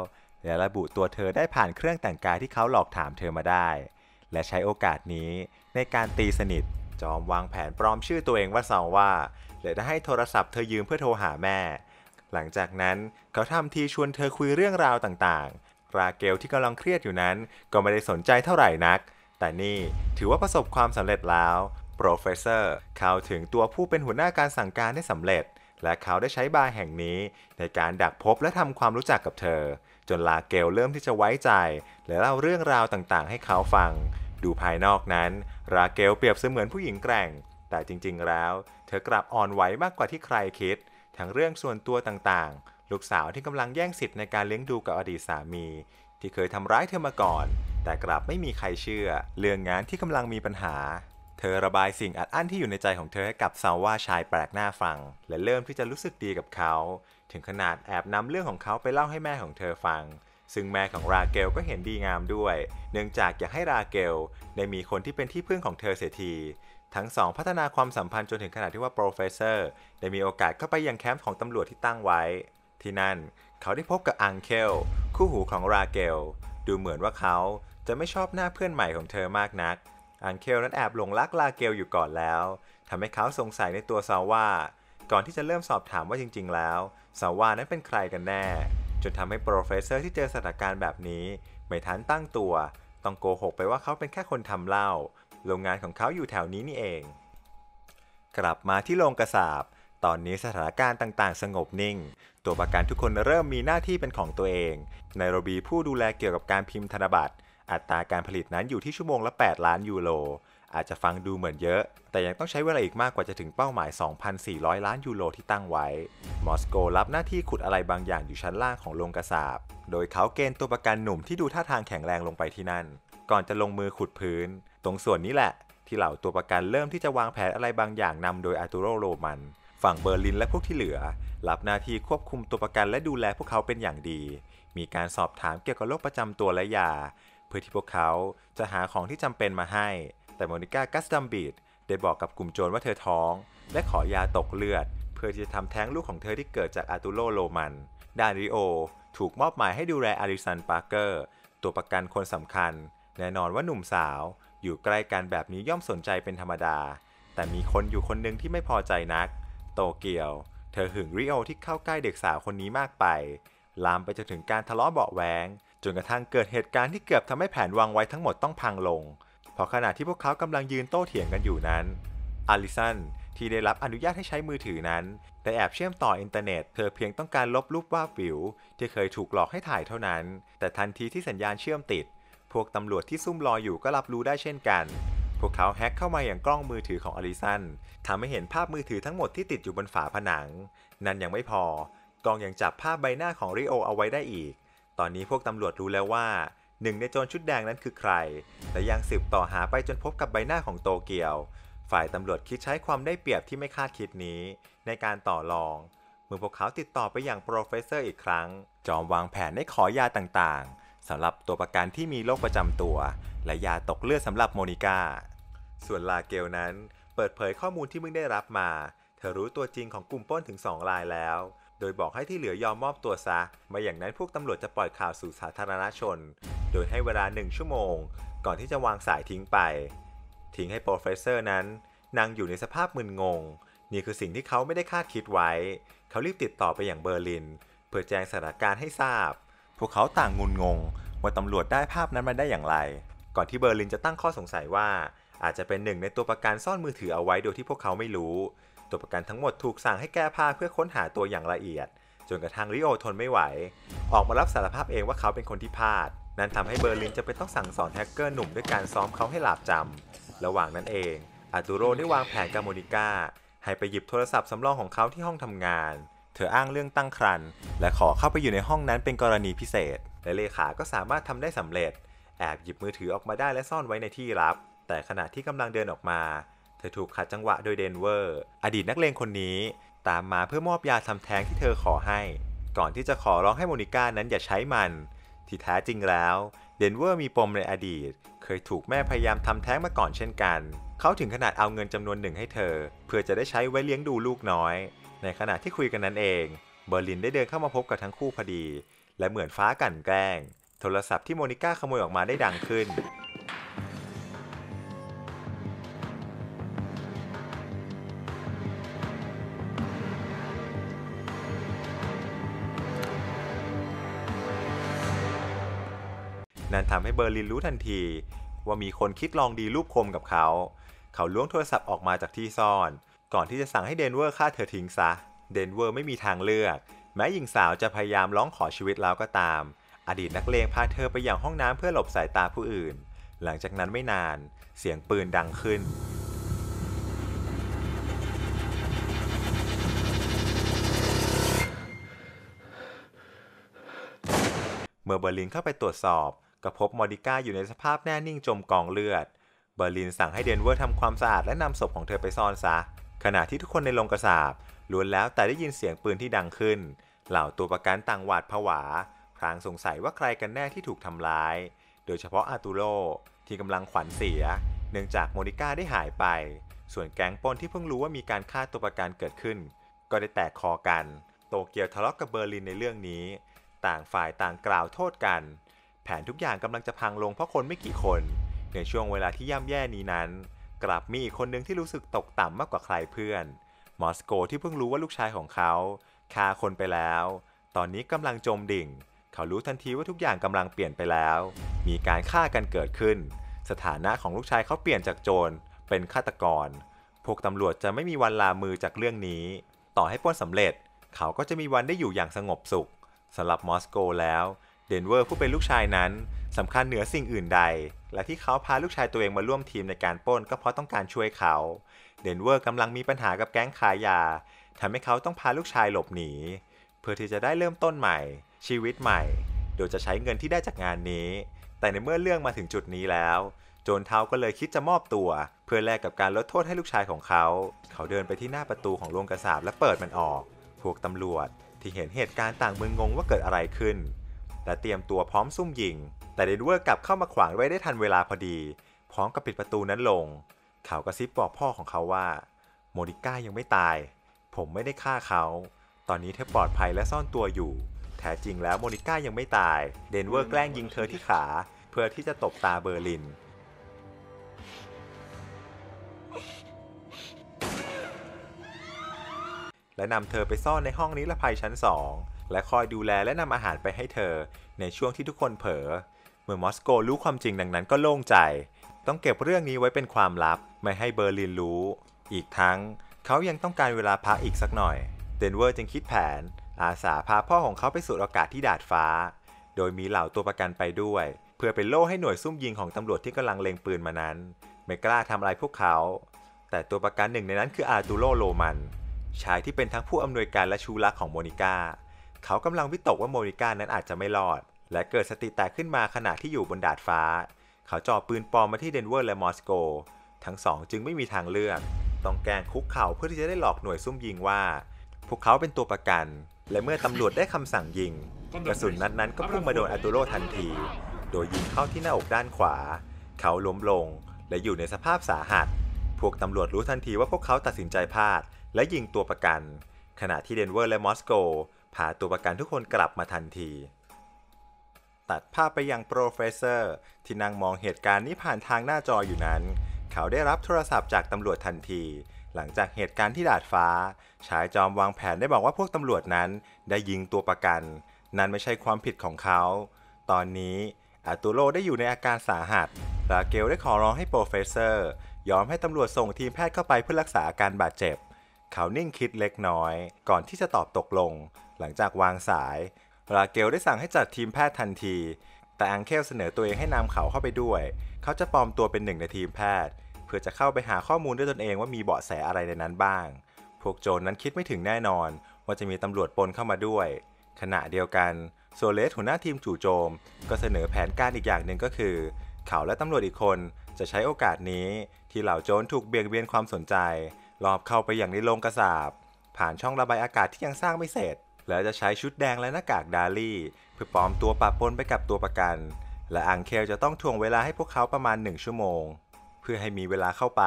และระบุตัวเธอได้ผ่านเครื่องแต่งกายที่เขาหลอกถามเธอมาได้ และใช้โอกาสนี้ ในการตีสนิท จอมวางแผนปลอมชื่อตัวเองว่าซงว่า และได้ให้โทรศัพท์เธอยืมเพื่อโทรหาแม่ หลังจากนั้นเขาทำทีชวนเธอคุยเรื่องราวต่างๆราเกลที่กำลังเครียดอยู่นั้นก็ไม่ได้สนใจเท่าไหร่นัก แต่นี่ถือว่าประสบความสำเร็จแล้ว โปรเฟสเซอร์ เข้าถึงตัวผู้เป็นหัวหน้าการสั่งการได้สำเร็จและเขาได้ใช้บาร์แห่งนี้ในการดักพบและทำความรู้จักกับเธอ จนลาเกลเริ่มที่จะไว้ใจและเล่าเรื่องราวต่างๆ ให้เขาฟัง ดูภายนอกนั้น ราเกลเปรียบเสมือนผู้หญิงแกร่ง แต่จริงๆแล้ว เธอกลับอ่อนไหวมากกว่าที่ใครคิด ทั้งเรื่องส่วนตัวต่างๆ ลูกสาวที่กำลังแย่งสิทธิ์ในการเลี้ยงดูกับอดีตสามี ที่เคยทำร้ายเธอมาก่อน แต่กลับไม่มีใครเชื่อ เรื่องงานที่กำลังมีปัญหาเธอระบายสิ่งอัดอั้นที่อยู่ในใจของเธอให้กับซาว่าชายแปลกหน้าฟัง และเริ่มที่จะรู้สึกดีกับเขา ถึงขนาดแอบนำเรื่องของเขาไปเล่าให้แม่ของเธอฟัง ซึ่งแม่ของราเกลก็เห็นดีงามด้วย เนื่องจากอยากให้ราเกลได้มีคนที่เป็นที่พึ่งของเธอเสียที ทั้งสองพัฒนาความสัมพันธ์จนถึงขนาดที่ว่าโปรเฟสเซอร์ได้มีโอกาสเข้าไปยังแคมป์ของตำรวจที่ตั้งไว้ ที่นั่นเขาได้พบกับอังเคลคู่หูของราเกลดูเหมือนว่าเขาจะไม่ชอบหน้าเพื่อนใหม่ของเธอมากนักอังเคลนั้นแอบหลงรักลาเกลอยู่ก่อนแล้ว ทำให้เขาสงสัยในตัวซาว่าก่อนที่จะเริ่มสอบถามว่าจริง ๆ แล้วซาว่านั้นเป็นใครกันแน่ จนทำให้โปรเฟสเซอร์ที่เจอสถานการณ์แบบนี้ ไม่ทันตั้งตัว ต้องโกหกไปว่าเขาเป็นแค่คนทำเหล้าโรงงานของเขาอยู่แถวนี้นี่เอง กลับมาที่โรงกระสาบตอนนี้สถานการณ์ต่าง ๆ สงบนิ่ง ตัวประกันทุกคนเริ่มมีหน้าที่เป็นของตัวเองไนโรบีผู้ดูแลเกี่ยวกับการพิมพ์ธนบัตรอัตราการผลิตนั้นอยู่ที่ชั่วโมงละ 8 ล้านยูโร อาจจะฟังดูเหมือนเยอะ แต่ยังต้องใช้เวลาอีกมากกว่าจะถึงเป้าหมาย 2,400 ล้านยูโรที่ตั้งไว้ มอสโกรับหน้าที่ขุดอะไรบางอย่างอยู่ชั้นล่างของโรงกระสาบโดยเขาเกณฑ์ตัวประกันหนุ่มที่ดูท่าทางแข็งแรงลงไปที่นั่น ก่อนจะลงมือขุดพื้น ตรงส่วนนี้แหละ ที่เหล่าตัวประกันเริ่มที่จะวางแผนอะไรบางอย่างนำโดยอาตูโรโรมัน ฝั่งเบอร์ลินและพวกที่เหลือรับหน้าที่ควบคุมตัวประกันและดูแลพวกเขาเป็นอย่างดี มีการสอบถามเกี่ยวกับโรคประจำตัวและยาพื่อที่พวกเขาจะหาของที่จำเป็นมาให้ แต่โมนิก้ากัสดัมบีดได้บอกกับกลุ่มโจรว่าเธอท้อง และขอยาตกเลือดเพื่อที่จะทำแท้งลูกของเธอที่เกิดจากอาตูโลโลมัน ดาริโอถูกมอบหมายให้ดูแลอาริสันปาร์เกอร์ ตัวประกันคนสำคัญ แน่นอนว่าหนุ่มสาว อยู่ใกล้กันแบบนี้ย่อมสนใจเป็นธรรมดา แต่มีคนอยู่คนหนึ่งที่ไม่พอใจนัก โตเกียว เธอหึงริโอที่เข้าใกล้เด็กสาวคนนี้มากไป ลามไปจนถึงการทะเลาะเบาแหวงจนกระทั่งเกิดเหตุการณ์ที่เกือบทำให้แผนวางไว้ทั้งหมดต้องพังลงเพราะขณะที่พวกเขากำลังยืนโต้เถียงกันอยู่นั้นอลิสันที่ได้รับอนุญาตให้ใช้มือถือนั้น แต่แอบเชื่อมต่ออินเทอร์เน็ตเธอเพียงต้องการลบรูปว่าฟิวที่เคยถูกหลอกให้ถ่ายเท่านั้น แต่ทันทีที่สัญญาณเชื่อมติด พวกตำรวจที่ซุ่มรออยู่ก็รับรู้ได้เช่นกัน พวกเขาแฮ็กเข้ามาอย่างกล้องมือถือของอลิสัน ทำให้เห็นภาพมือถือทั้งหมดที่ติดอยู่บนฝาผนัง นั่นยังไม่พอกล้องยังจับภาพใบหน้าของริโอเอาไว้ได้อีกตอนนี้พวกตำรวจรู้แล้วว่าหนึ่งในโจรชุดแดงนั้นคือใคร และยังสืบต่อหาไปจนพบกับใบหน้าของโตเกียว ฝ่ายตำรวจคิดใช้ความได้เปรียบที่ไม่คาดคิดนี้ ในการต่อรอง เมื่อพวกเขาติดต่อไปอยังโปรเฟสเซอร์อีกครั้ง จอมวางแผนได้ขอยาต่างๆสำหรับตัวประกันที่มีโรคประจำตัว และยาตกเลือดสำหรับโมนิกาส่วนลาเกลนั้น เปิดเผยข้อมูลที่มึงได้รับมาเธอรู้ตัวจริงของกลุ่มป้นถึง2รายแล้วโดยบอกให้ที่เหลือยอมมอบตัวซะมาอย่างนั้นพวกตำรวจจะปล่อยข่าวสู่สาธารณชน โดยให้เวลาหนึ่งชั่วโมง ก่อนที่จะวางสายทิ้งไป ทิ้งให้โปรเฟสเซอร์นั้น นั่งอยู่ในสภาพมึนงง นี่คือสิ่งที่เขาไม่ได้คาดคิดไว้ เขารีบติดต่อไปอย่างเบอร์ลิน เพื่อแจ้งสถานการณ์ให้ทราบ พวกเขาต่างงุนงง ว่าตำรวจได้ภาพนั้นมาได้อย่างไร ก่อนที่เบอร์ลินจะตั้งข้อสงสัยว่าอาจจะเป็นหนึ่งในตัวประกันซ่อนมือถือเอาไว้โดยที่พวกเขาไม่รู้ตัวประกันทั้งหมดถูกสั่งให้แก้ผ้า เพื่อค้นหาตัวอย่างละเอียด จนกระทั่งริโอทนไม่ไหว ออกมารับสารภาพเองว่าเขาเป็นคนที่พลาดนั่นทำให้เบอร์ลินจะไปต้องสั่งสอนแฮกเกอร์หนุ่ม ด้วยการซ้อมเขาให้หลาบจำระหว่างนั้นเองอาตูโรได้วางแผนกับโมนิก้าให้ไปหยิบโทรศัพท์สำรองของเขาที่ห้องทำงาน เธออ้างเรื่องตั้งครรนและขอเข้าไปอยู่ในห้องนั้นเป็นกรณีพิเศษ และเลขา ก็สามารถทำได้สำเร็จแอบหยิบมือถือออกมาได้และซ่อนไว้ในที่ลับ แต่ขณะที่กำลังเดินออกมาเธอถูกขัดจังหวะโดยเดนเวอร์ อดีตนักเลงคนนี้ ตามมาเพื่อมอบยาทำแท้งที่เธอขอให้ ก่อนที่จะขอร้องให้โมนิก้านั้นอย่าใช้มัน ที่แท้จริงแล้ว เดนเวอร์มีปมในอดีต เคยถูกแม่พยายามทำแท้งมาก่อนเช่นกัน เขาถึงขนาดเอาเงินจำนวนหนึ่งให้เธอ เพื่อจะได้ใช้ไว้เลี้ยงดูลูกน้อย ในขณะที่คุยกันนั้นเอง เบอร์ลินได้เดินเข้ามาพบกับทั้งคู่พอดี และเหมือนฟ้ากั่นแกล้งโทรศัพท์ที่โมนิก้าขโมยออกมาได้ดังขึ้นนั่นทำให้เบอร์ลินรู้ทันที ว่ามีคนคิดลองดีรูปคมกับเขา เขาล้วงโทรศัพท์ออกมาจากที่ซ่อน ก่อนที่จะสั่งให้เดนเวอร์ฆ่าเธอทิ้งซะ เดนเวอร์ไม่มีทางเลือก แม้หญิงสาวจะพยายามร้องขอชีวิตแล้วก็ตาม อดีตนักเลงพาเธอไปอย่างห้องน้ำเพื่อหลบสายตาผู้อื่น หลังจากนั้นไม่นาน เสียงปืนดังขึ้น เมื่อเบอร์ลินเข้าไปตรวจสอบก็พบมอดิก้าอยู่ในสภาพแน่นิ่งจมกองเลือด เบอร์ลินสั่งให้เดนเวอร์ทำความสะอาดและนำศพของเธอไปซ่อนซะ ขณะที่ทุกคนในโรงกระสาบล้วนแล้วแต่ได้ยินเสียงปืนที่ดังขึ้น เหล่าตัวประกันต่างหวาดผวาพลางสงสัยว่าใครกันแน่ที่ถูกทำร้าย โดยเฉพาะอาตูโรที่กำลังขวัญเสีย เนื่องจากโมนิก้าได้หายไป ส่วนแก๊งปนที่เพิ่งรู้ว่ามีการฆ่าตัวประกันเกิดขึ้น ก็ได้แตกคอกัน โตเกียวทะเลาะกกับเบอร์ลินในเรื่องนี้ ต่างฝ่ายต่างกล่าวโทษกันแผนทุกอย่างกำลังจะพังลง เพราะคนไม่กี่คนในช่วงเวลาที่ย่ำแย่นี้นั้น กลับมีอีกคนหนึ่งที่รู้สึกตกต่ำมากกว่าใครเพื่อนมอสโกที่เพิ่งรู้ว่าลูกชายของเขาฆ่าคนไปแล้ว ตอนนี้กำลังจมดิ่ง เขารู้ทันทีว่าทุกอย่างกำลังเปลี่ยนไปแล้ว มีการฆ่ากันเกิดขึ้น สถานะของลูกชายเขาเปลี่ยนจากโจรเป็นฆาตกรพวกตำรวจจะไม่มีวันลามือจากเรื่องนี้ ต่อให้ป้นสำเร็จเขาก็จะมีวันได้อยู่อย่างสงบสุขสำหรับมอสโกแล้วเดนเวอร์ผู้เป็นลูกชายนั้นสำคัญเหนือสิ่งอื่นใด และที่เขาพาลูกชายตัวเองมาร่วมทีมในการป้นก็เพราะต้องการช่วยเขา เดนเวอร์กำลังมีปัญหากับแก๊งขายยาทำให้เขาต้องพาลูกชายหลบหนี เพื่อที่จะได้เริ่มต้นใหม่ ชีวิตใหม่ โดยจะใช้เงินที่ได้จากงานนี้ แต่ในเมื่อเรื่องมาถึงจุดนี้แล้ว โจนเทาก็เลยคิดจะมอบตัว เพื่อแลกกับการลดโทษให้ลูกชายของเขา เขาเดินไปที่หน้าประตูของโรงกระสาบและเปิดมันออก พวกตำรวจที่เห็นเหตุการณ์ต่างมึนงงว่าเกิดอะไรขึ้นและเตรียมตัวพร้อมซุ่มยิง แต่เดนเวอร์กลับเข้ามาขวางไว้ได้ทันเวลาพอดี พร้อมกับปิดประตูนั้นลง เขากระซิบบอกพ่อของเขาว่า โมนิก้ายังไม่ตาย ผมไม่ได้ฆ่าเขา ตอนนี้เธอปลอดภัยและซ่อนตัวอยู่ แท้จริงแล้วโมนิก้ายังไม่ตาย เดนเวอร์แกล้งยิงเธอที่ขา เพื่อที่จะตบตาเบอร์ลิน และนำเธอไปซ่อนในห้องนิรภัยชั้นสองและคอยดูแลและนำอาหารไปให้เธอในช่วงที่ทุกคนเผลอ เมื่อมอสโกรู้ความจริงดังนั้นก็โล่งใจ ต้องเก็บเรื่องนี้ไว้เป็นความลับ ไม่ให้เบอร์ลินรู้ อีกทั้งเขายังต้องการเวลาพักอีกสักหน่อย เดนเวอร์จึงคิดแผน อาสาพาพ่อของเขาไปสูดอากาศที่ดาดฟ้า โดยมีเหล่าตัวประกันไปด้วย เพื่อเป็นโล่ให้หน่วยซุ่มยิงของตำรวจที่กำลังเล็งปืนมานั้น ไม่กล้าทำอะไรพวกเขา แต่ตัวประกันหนึ่งในนั้นคืออาร์ตูโรโลมันชายที่เป็นทั้งผู้อำนวยการและชูรักของโมนิก้าเขากำลังวิตกว่าโมนิก้านั้นอาจจะไม่รอด และเกิดสติแตกขึ้นมาขณะที่อยู่บนดาดฟ้า เขาจ่อปืนปลอมมาที่เดนเวอร์ และมอสโก ทั้งสองจึงไม่มีทางเลือก ต้องแกงคุกเข่าเพื่อที่จะได้หลอกหน่วยซุ่มยิงว่า พวกเขาเป็นตัวประกัน และเมื่อตำรวจได้คำสั่งยิง กระสุนนัดนั้นก็พุ่งมาโดนอาตูโรทันที โดยยิงเข้าที่หน้าอกด้านขวา เขาล้มลงและอยู่ในสภาพสาหัส พวกตำรวจรู้ทันทีว่าพวกเขาตัดสินใจพลาดและยิงตัวประกัน ขณะที่เดนเวอร์และมอสโกพาตัวประกันทุกคนกลับมาทันที ตัดภาพไปยังโปรเฟสเซอร์ ที่นั่งมองเหตุการณ์นี้ผ่านทางหน้าจออยู่นั้น เขาได้รับโทรศัพท์จากตำรวจทันที หลังจากเหตุการณ์ที่ดาดฟ้า ชายจอมวางแผนได้บอกว่าพวกตำรวจนั้น ได้ยิงตัวประกัน นั่นไม่ใช่ความผิดของเขา ตอนนี้อาตูโรได้อยู่ในอาการสาหัสลาเกลได้ขอร้องให้โปรเฟสเซอร์ยอมให้ตำรวจส่งทีมแพทย์เข้าไปเพื่อรักษาอาการบาดเจ็บ เขานิ่งคิดเล็กน้อย ก่อนที่จะตอบตกลงหลังจากวางสายราเกลได้สั่งให้จัดทีมแพทย์ทันที แต่อังเคลเสนอตัวเองให้นำเขาเข้าไปด้วย เขาจะปลอมตัวเป็นหนึ่งในทีมแพทย์ เพื่อจะเข้าไปหาข้อมูลด้วยตนเองว่ามีเบาะแสอะไรในนั้นบ้าง พวกโจรนนั้นคิดไม่ถึงแน่นอนว่าจะมีตำรวจปนเข้ามาด้วย ขณะเดียวกันโซเลสหัวหน้าทีมจู่โจม ก็เสนอแผนการอีกอย่างหนึ่งก็คือเขาและตำรวจอีกคนจะใช้โอกาสนี้ที่เหล่าโจรถูกเบี่ยงเบนความสนใจลอบเข้าไปอย่างในโลงกระสาบผ่านช่องระบายอากาศที่ยังสร้างไม่เสร็จแล้วจะใช้ชุดแดงและหน้ากากดาลี่ เพื่อปลอมตัวปะปนไปกับตัวประกัน และอังเคลจะต้องทวงเวลาให้พวกเขาประมาณ 1 ชั่วโมง เพื่อให้มีเวลาเข้าไป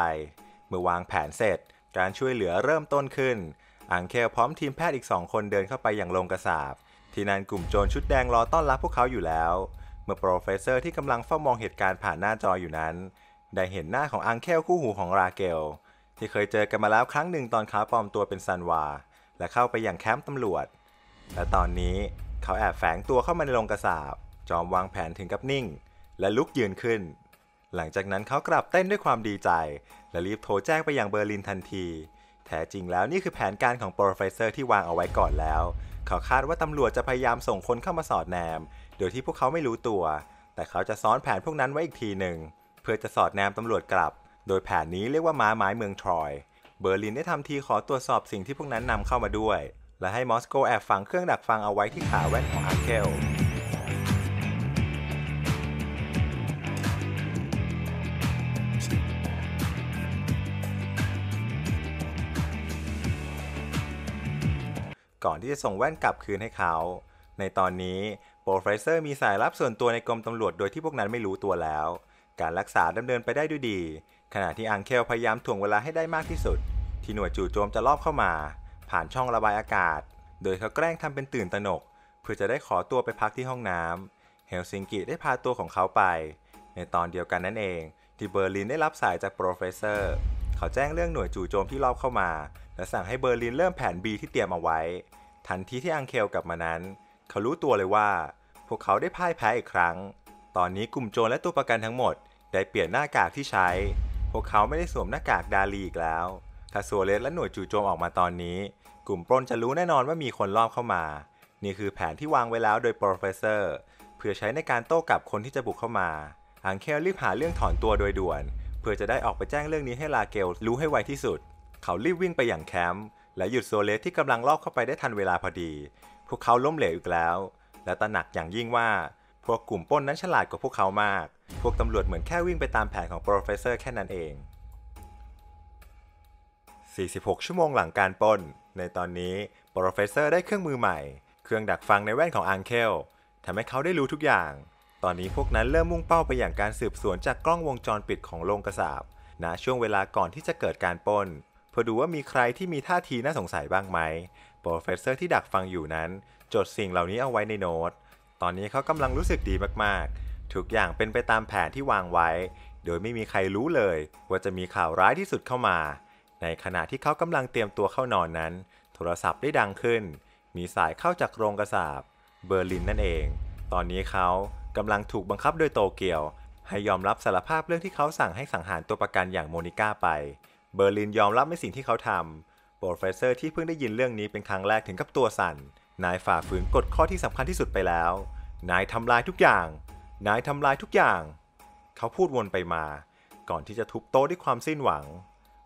เมื่อวางแผนเสร็จ การช่วยเหลือเริ่มต้นขึ้น อังเคลพร้อมทีมแพทย์อีกสองคนเดินเข้าไปอย่างลงกระสาบที่นั่นกลุ่มโจรชุดแดงรอต้อนรับพวกเขาอยู่แล้ว เมื่อโปรเฟสเซอร์ที่กำลังเฝ้ามองเหตุการณ์ผ่านหน้าจออยู่นั้นได้เห็นหน้าของอังเคลคู่หูของราเกลที่เคยเจอกันมาแล้วครั้งหนึ่งตอนขาปลอมตัวเป็นซันวาและเข้าไปอย่างแคมป์ตำรวจและตอนนี้เขาแอบแฝงตัวเข้ามาในโรงกระสาบจอมวางแผนถึงกับนิ่ง และลุกยืนขึ้น หลังจากนั้นเขากลับเต้นด้วยความดีใจ และรีบโทรแจ้งไปยังเบอร์ลินทันที แท้จริงแล้วนี่คือแผนการของโปรเฟเซอร์ที่วางเอาไว้ก่อนแล้ว เขาคาดว่าตำรวจจะพยายามส่งคนเข้ามาสอดแนม โดยที่พวกเขาไม่รู้ตัว แต่เขาจะซ้อนแผนพวกนั้นไว้อีกทีหนึ่งเพื่อจะสอดแนมตำรวจกลับ โดยแผนนี้เรียกว่าม้าไม้เมืองทรอย เบอร์ลินได้ทำทีขอตรวจสอบสิ่งที่พวกนั้นนำเข้ามาด้วยและให้มอสโกแอบฝังเครื่องดักฟังเอาไว้ที่ขาแว่นของอาร์เคล ก่อนที่จะส่งแว่นกลับคืนให้เขา ในตอนนี้โปรเฟสเซอร์มีสายลับส่วนตัวในกรมตำรวจโดยที่พวกนั้นไม่รู้ตัวแล้ว การรักษาดำเนินไปได้ด้วยดี ขณะที่อังเคลพยายามถ่วงเวลาให้ได้มากที่สุด ที่หน่วยจู่โจมจะลอบเข้ามาผ่านช่องระบายอากาศ โดยเขาแกล้งทำเป็นตื่นตระหนกเพื่อจะได้ขอตัวไปพักที่ห้องน้ำเฮลซิงกิได้พาตัวของเขาไป ในตอนเดียวกันนั่นเอง ที่เบอร์ลินได้รับสายจากโปรเฟสเซอร์เขาแจ้งเรื่องหน่วยจู่โจมที่ลอบเข้ามา และสั่งให้เบอร์ลินเริ่มแผน B ที่เตรียมเอาไว้ ทันทีที่อังเคลกลับมานั้น เขารู้ตัวเลยว่า พวกเขาได้พ่ายแพ้อีกครั้ง ตอนนี้กลุ่มโจรและตัวประกันทั้งหมด ได้เปลี่ยนหน้ากากที่ใช้ พวกเขาไม่ได้สวมหน้ากากดาลีอีกแล้วคาสัวเลสและหน่วยจู่โจมออกมาตอนนี้กลุ่มปล้นจะรู้แน่นอนว่ามีคนลอบเข้ามา นี่คือแผนที่วางไว้แล้วโดยโปรเฟสเซอร์ เพื่อใช้ในการโต้กลับคนที่จะบุกเข้ามาอังเคลรีบหาเรื่องถอนตัวโดยด่วน เพื่อจะได้ออกไปแจ้งเรื่องนี้ให้ลาเกลรู้ให้ไวที่สุด เขารีบวิ่งไปอย่างแคมป์และหยุดโซเลสที่กำลังลอบเข้าไปได้ทันเวลาพอดี พวกเขาล้มเหลวอีกแล้วและตระหนักอย่างยิ่งว่า พวกกลุ่มป้นนั้นฉลาดกว่าพวกเขามาก พวกตำรวจเหมือนแค่วิ่งไปตามแผนของโปรเฟสเซอร์แค่นั้นเอง 46 ชั่วโมงหลังการป้นในตอนนี้โปรเฟสเซอร์ได้เครื่องมือใหม่ เครื่องดักฟังในแว่นของอังเคลทำให้เขาได้รู้ทุกอย่าง ตอนนี้พวกนั้นเริ่มมุ่งเป้าไปอย่างการสืบสวนจากกล้องวงจรปิดของโรงกระสาบณนะช่วงเวลาก่อนที่จะเกิดการปนเพื่อดูว่ามีใครที่มีท่าทีน่าสงสัยบ้างไหม โปรเฟสเซอร์ที่ดักฟังอยู่นั้น จดสิ่งเหล่านี้เอาไว้ในโน้ต ตอนนี้เขากำลังรู้สึกดีมากๆทุกอย่างเป็นไปตามแผนที่วางไว้ โดยไม่มีใครรู้เลย ว่าจะมีข่าวร้ายที่สุดเข้ามาในขณะที่เขากำลังเตรียมตัวเข้านอนนั้น โทรศัพท์ได้ดังขึ้นมีสายเข้าจากโรงกระสาบเบอร์ลินนั่นเอง ตอนนี้เขากำลังถูกบังคับโดยโตเกียว ให้ยอมรับสารภาพเรื่องที่เขาสั่งให้สังหารตัวประกันอย่างโมนิก้าไป เบอร์ลินยอมรับในสิ่งที่เขาทำโปรเฟสเซอร์ ที่เพิ่งได้ยินเรื่องนี้เป็นครั้งแรกถึงกับตัวสั่นนายฝ่าฝืนกฎข้อที่สำคัญที่สุดไปแล้ว นายทำลายทุกอย่าง นายทำลายทุกอย่าง เขาพูดวนไปมา ก่อนที่จะทุบโต๊ะด้วยความสิ้นหวัง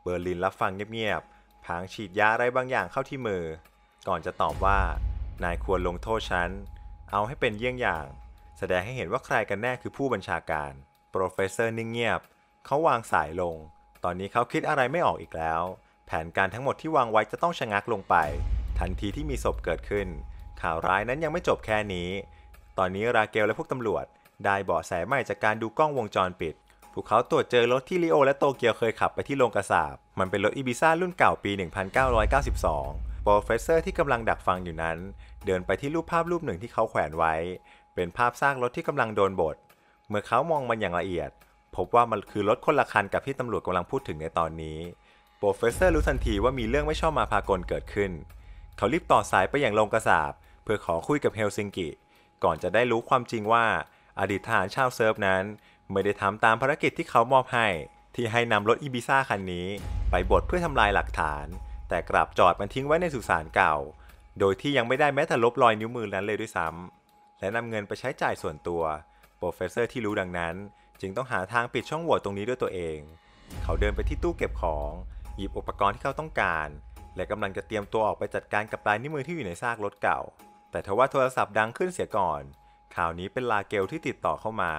เบอร์ลินรับฟังเงียบๆผางฉีดยาอะไรบางอย่างเข้าที่มือ ก่อนจะตอบว่า นายควรลงโทษฉัน เอาให้เป็นเยี่ยงอย่าง แสดงให้เห็นว่าใครกันแน่คือผู้บัญชาการ โปรเฟสเซอร์นิ่งเงียบเขาวางสายลง ตอนนี้เขาคิดอะไรไม่ออกอีกแล้ว แผนการทั้งหมดที่วางไว้จะต้องชะงักลงไป ทันทีที่มีศพเกิดขึ้น ข่าวร้ายนั้นยังไม่จบแค่นี้ ตอนนี้ราเกลและพวกตำรวจ ได้เบาะแสใหม่จากการดูกล้องวงจรปิดวกเขาตรวจเจอรถที่ลิโอและโตเกียวเคยขับไปที่โรงกระสาบมันเป็นรถอีบิซ่ารุ่นเก่าปี 1992 โปรเฟสเซอร์ที่กำลังดักฟังอยู่นั้น เดินไปที่รูปภาพรูปหนึ่งที่เขาแขวนไว้ เป็นภาพซากรถที่กำลังโดนบด เมื่อเขามองมันอย่างละเอียด พบว่ามันคือรถคนละคันกับที่ตำรวจกำลังพูดถึงในตอนนี้ โปรเฟสเซอร์รู้ทันทีว่ามีเรื่องไม่ชอบมาพากลเกิดขึ้น เขารีบต่อสายไปอย่างโรงกระสาบเพื่อขอคุยกับเฮลซิงกิ ก่อนจะได้รู้ความจริงว่าอดีตทหารชาวเซิร์ฟนั้นไม่ได้ทำตามภารกิจที่เขามอบให้ ที่ให้นำรถอีบิซ่าคันนี้ไปบดเพื่อทำลายหลักฐาน แต่กลับจอดมันทิ้งไว้ในสุสานเก่า โดยที่ยังไม่ได้แม้แต่ลบรอยนิ้วมือนั้นเลยด้วยซ้ำ และนำเงินไปใช้จ่ายส่วนตัวโปรเฟสเซอร์ที่รู้ดังนั้น จึงต้องหาทางปิดช่องโหว่ตรงนี้ด้วยตัวเอง เขาเดินไปที่ตู้เก็บของหยิบอุปกรณ์ที่เขาต้องการ และกำลังจะเตรียมตัวออกไปจัดการกับลายนิ้วมือที่อยู่ในซากรถเก่า แต่ทว่าโทรศัพท์ดังขึ้นเสียก่อนข่าวนี้เป็นลาเกลที่ติดต่อเข้ามา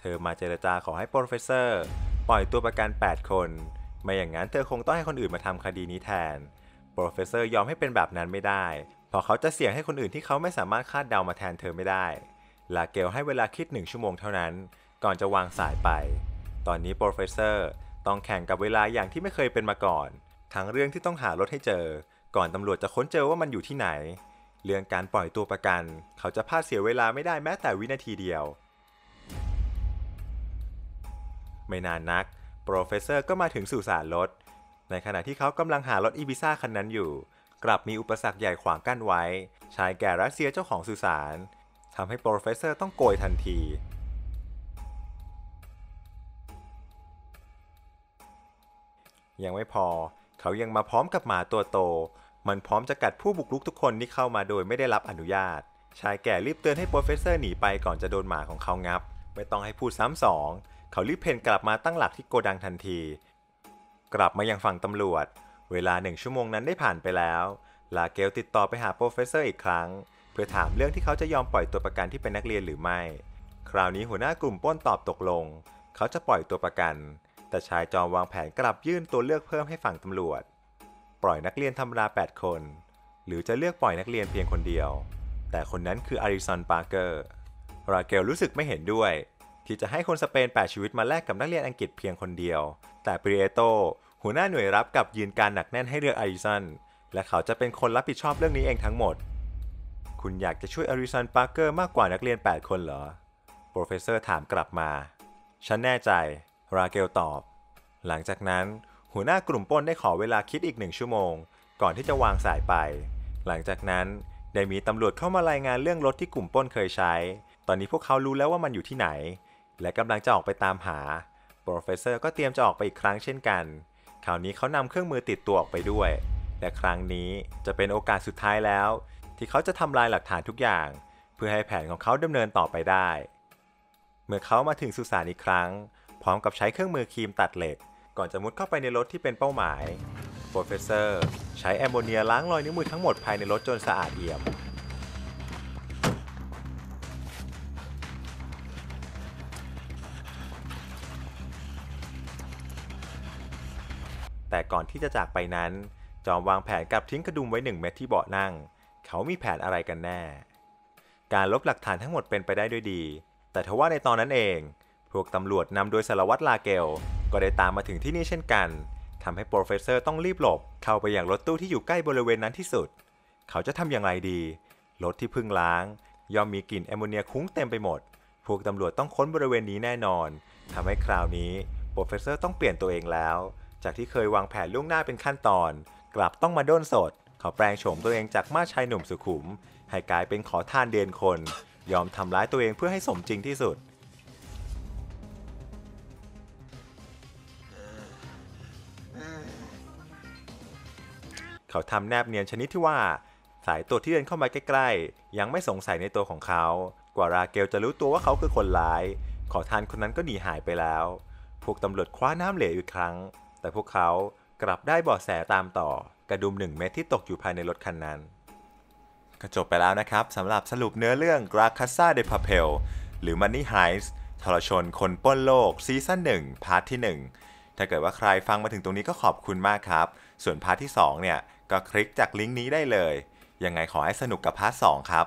เธอมาเจรจาขอให้โปรเฟสเซอร์ปล่อยตัวประกัน 8 คน ไม่อย่างนั้นเธอคงต้องให้คนอื่นมาทำคดีนี้แทน โปรเฟสเซอร์ยอมให้เป็นแบบนั้นไม่ได้ เพราะเขาจะเสี่ยงให้คนอื่นที่เขาไม่สามารถคาดเดามาแทนเธอไม่ได้ลาเกลให้เวลาคิดหนึ่งชั่วโมงเท่านั้น ก่อนจะวางสายไป ตอนนี้โปรเฟสเซอร์ ต้องแข่งกับเวลาอย่างที่ไม่เคยเป็นมาก่อน ทั้งเรื่องที่ต้องหารถให้เจอ ก่อนตำรวจจะค้นเจอว่ามันอยู่ที่ไหน เรื่องการปล่อยตัวประกัน เขาจะพลาดเสียเวลาไม่ได้แม้แต่วินาทีเดียวไม่นานนัก โปรเฟสเซอร์ก็มาถึงสุสานรถ ในขณะที่เขากำลังหารถอีบิซ่าคันนั้นอยู่ กลับมีอุปสรรคใหญ่ขวางกั้นไว้ ชายแก่รัสเซียเจ้าของสุสานทำให้โปรเฟสเซอร์ต้องโกยทันที ยังไม่พอ เขายังมาพร้อมกับหมาตัวโต มันพร้อมจะกัดผู้บุกรุกทุกคนที่เข้ามาโดยไม่ได้รับอนุญาต ชายแก่รีบเตือนให้โปรเฟสเซอร์หนีไปก่อนจะโดนหมาของเขางับ ไม่ต้องให้พูดซ้ำสองเขารีบเพนกลับมาตั้งหลักที่โกดังทันที กลับมายังฝั่งตำรวจ เวลาหนึ่งชั่วโมงนั้นได้ผ่านไปแล้วลาเกลติดต่อไปหาโปรเฟสเซอร์อีกครั้ง เพื่อถามเรื่องที่เขาจะยอมปล่อยตัวประกันที่เป็นนักเรียนหรือไม่ คราวนี้หัวหน้ากลุ่มป้นตอบตกลง เขาจะปล่อยตัวประกัน แต่ชายจอมวางแผนกลับยื่นตัวเลือกเพิ่มให้ฝั่งตำรวจ ปล่อยนักเรียนธรรมดา8 คน หรือจะเลือกปล่อยนักเรียนเพียงคนเดียว แต่คนนั้นคืออาริสันปาร์เกอร์ราเกลรู้สึกไม่เห็นด้วยที่จะให้คนสเปน 8 ชีวิตมาแลกกับนักเรียนอังกฤษเพียงคนเดียว แต่ปริเอโตหัวหน้าหน่วยรับกับยืนการหนักแน่นให้เรืออาริซัน และเขาจะเป็นคนรับผิดชอบเรื่องนี้เองทั้งหมด คุณอยากจะช่วยอาริซันปาร์เกอร์มากกว่านักเรียน 8 คนเหรอ โปรเฟสเซอร์ถามกลับมา ฉันแน่ใจ ราเกลตอบ หลังจากนั้นหัวหน้ากลุ่มป้นได้ขอเวลาคิดอีกหนึ่งชั่วโมง ก่อนที่จะวางสายไป หลังจากนั้นได้มีตำรวจเข้ามารายงานเรื่องรถที่กลุ่มป้นเคยใช้ ตอนนี้พวกเขารู้แล้วว่ามันอยู่ที่ไหนและกำลังจะออกไปตามหา โปรเฟสเซอร์ก็เตรียมจะออกไปอีกครั้งเช่นกัน คราวนี้เขานำเครื่องมือติดตัวออกไปด้วย และครั้งนี้จะเป็นโอกาสสุดท้ายแล้ว ที่เขาจะทำลายหลักฐานทุกอย่าง เพื่อให้แผนของเขาดำเนินต่อไปได้ เมื่อเขามาถึงสุสานอีกครั้ง พร้อมกับใช้เครื่องมือครีมตัดเหล็ก ก่อนจะมุดเข้าไปในรถที่เป็นเป้าหมาย โปรเฟสเซอร์ใช้แอมโมเนียล้างรอยนิ้วมือทั้งหมดภายในรถจนสะอาดเอี่ยมแต่ก่อนที่จะจากไปนั้น จอมวางแผนกับทิ้งกระดุมไว้หนึ่งเม็ดที่เบาะนั่ง เขามีแผนอะไรกันแน่ การลบหลักฐานทั้งหมดเป็นไปได้ด้วยดี แต่ทว่าในตอนนั้นเอง พวกตำรวจนำโดยสารวัตรลาเกล ก็ได้ตามมาถึงที่นี่เช่นกันทำให้โปรเฟสเซอร์ต้องรีบหลบ เข้าไปอย่างรถตู้ที่อยู่ใกล้บริเวณนั้นที่สุด เขาจะทำอย่างไรดีรถที่พึ่งล้าง ย่อมมีกลิ่นแอมโมเนียคุ้งเต็มไปหมดพวกตำรวจต้องค้นบริเวณนี้แน่นอนทำให้คราวนี้โปรเฟสเซอร์ต้องเปลี่ยนตัวเองแล้วจากที่เคยวางแผนล่วงหน้าเป็นขั้นตอน กลับต้องมาด้นสดเขาแปลงโฉมตัวเองจากมาชายหนุ่มสุขุม ให้กลายเป็นขอทานเดืนคน ยอมทำร้ายตัวเองเพื่อให้สมจริงที่สุด เขาทำแนบเนียนชนิดที่ว่า สายตัวที่เดินเข้ามาใกล้ๆ ยังไม่สงสัยในตัวของเขา กว่าราเกลจะรู้ตัวว่าเขาคือคนร้าย ขอทานคนนั้นก็หนีหายไปแล้ว พวกตำรวจคว้าน้ำเหลวอีกครั้งแต่พวกเขากลับได้เบาะแสตามต่อ กระดุมหนึ่งเม็ดที่ตกอยู่ภายในรถคันนั้นก็จบไปแล้วนะครับสำหรับสรุปเนื้อเรื่องกราคาซาเดพาเพลหรือมันนี่ไฮส์ทรชนคนป้นโลกซีซั่น1พาร์ทที่ 1 ถ้าเกิดว่าใครฟังมาถึงตรงนี้ก็ขอบคุณมากครับ ส่วนพาร์ทที่ 2เนี่ยก็คลิกจากลิงก์นี้ได้เลย ยังไงขอให้สนุกกับพาร์ทสครับ